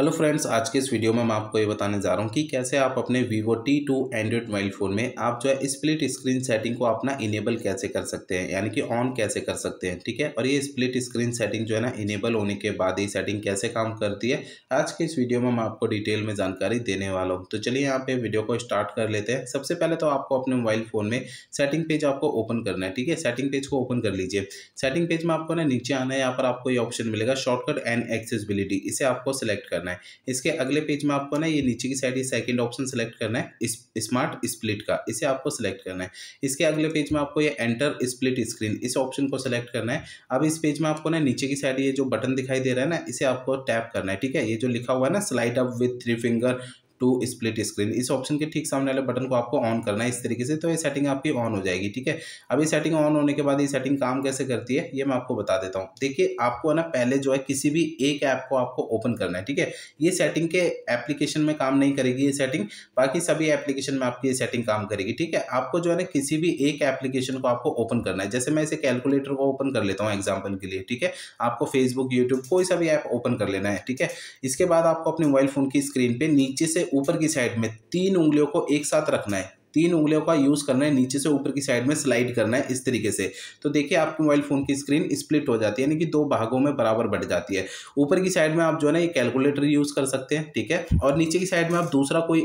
hello friends आज के इस वीडियो में मैं आपको ये बताने जा रहा हूँ कि कैसे आप अपने Vivo T two Android mobile phone में आप जो है स्प्लिट स्क्रीन सेटिंग को अपना इनेबल कैसे कर सकते हैं यानी कि ऑन कैसे कर सकते हैं ठीक है और ये स्प्लिट स्क्रीन सेटिंग जो है ना इनेबल होने के बाद ये सेटिंग कैसे काम करती है आज के इस वीडियो में मैं आपको डिटेल में जानकारी देने वाला हूँ तो चलिए यहाँ पे वीडियो को स्टार्ट कर लेते हैं सबसे पहले तो आपको अपने मोबाइल फ़ोन में सेटिंग पेज आपको ओपन करना है ठीक है सेटिंग पेज को ओपन कर लीजिए सेटिंग पेज में आपको ना नीचे आना है यहाँ पर आपको ये ऑप्शन मिलेगा शॉर्टकट एंड एक्सेसबिलिटी इसे आपको सेलेक्ट करना करना है इसके अगले पेज में आपको ना ये नीचे की साइड ये सेकेंड ऑप्शन सेलेक्ट करना है इस, स्मार्ट स्प्लिट का इसे आपको सेलेक्ट करना है इसके अगले पेज में आपको ये एंटर स्प्लिट स्क्रीन इस ऑप्शन को सिलेक्ट करना है अब इस पेज में आपको ना नीचे की साइड ये जो बटन दिखाई दे रहा है ना इसे आपको टैप करना है ठीक है ये जो लिखा हुआ है ना slide up with three finger to split screen इस ऑप्शन के ठीक सामने वाले बटन को आपको ऑन करना है इस तरीके से तो ये सेटिंग आपकी ऑन हो जाएगी ठीक है अब ये सेटिंग ऑन होने के बाद ये सेटिंग काम कैसे करती है ये मैं आपको बता देता हूँ देखिए आपको है ना पहले जो है किसी भी एक ऐप को आपको ओपन करना है ठीक है ये सेटिंग के एप्लीकेशन में काम नहीं करेगी ये सेटिंग बाकी सभी एप्लीकेशन में आपकी ये सेटिंग काम करेगी ठीक है आपको जो है ना किसी भी एक एप्लीकेशन को आपको ओपन करना है जैसे मैं इसे कैलकुलेटर को ओपन कर लेता हूँ एग्जाम्पल के लिए ठीक है आपको फेसबुक यूट्यूब कोई सा भी ऐप ओपन कर लेना है ठीक है इसके बाद आपको अपने मोबाइल फ़ोन की स्क्रीन पर नीचे से ऊपर की साइड में तीन उंगलियों को एक साथ रखना है तीन उंगलियों का यूज़ करना है नीचे से ऊपर की साइड में स्लाइड करना है इस तरीके से तो देखिए आपके मोबाइल फ़ोन की स्क्रीन स्प्लिट हो जाती है यानी कि दो भागों में बराबर बढ़ जाती है ऊपर की साइड में आप जो है ना ये कैलकुलेटर यूज़ कर सकते हैं ठीक है और नीचे की साइड में आप दूसरा कोई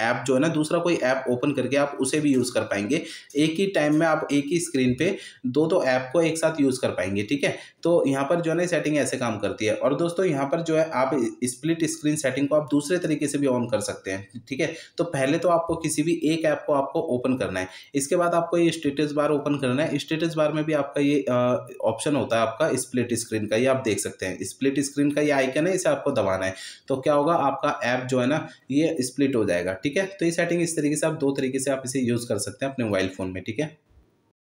ऐप जो है ना दूसरा कोई ऐप ओपन करके आप उसे भी यूज़ कर पाएंगे एक ही टाइम में आप एक ही स्क्रीन पे दो दो ऐप को एक साथ यूज़ कर पाएंगे ठीक है तो यहाँ पर जो है ना सेटिंग ऐसे काम करती है और दोस्तों यहाँ पर जो है आप स्प्लिट स्क्रीन सेटिंग को आप दूसरे तरीके से भी ऑन कर सकते हैं ठीक है तो पहले तो आपको किसी भी एक ऐप को आपको ओपन करना है इसके बाद आपको ये स्टेटस बार ओपन करना है स्टेटस बार में भी आपका ये ऑप्शन होता है आपका स्प्लिट स्क्रीन का ये आप देख सकते हैं स्प्लिट स्क्रीन का ये आइकन है इसे आपको दबाना है तो क्या होगा आपका ऐप जो है ना ये स्प्लिट हो जाएगा ठीक ठीक है तो ये सेटिंग इस तरीके से आप दो तरीके से आप इसे यूज़ कर सकते हैं अपने मोबाइल फ़ोन में ठीक है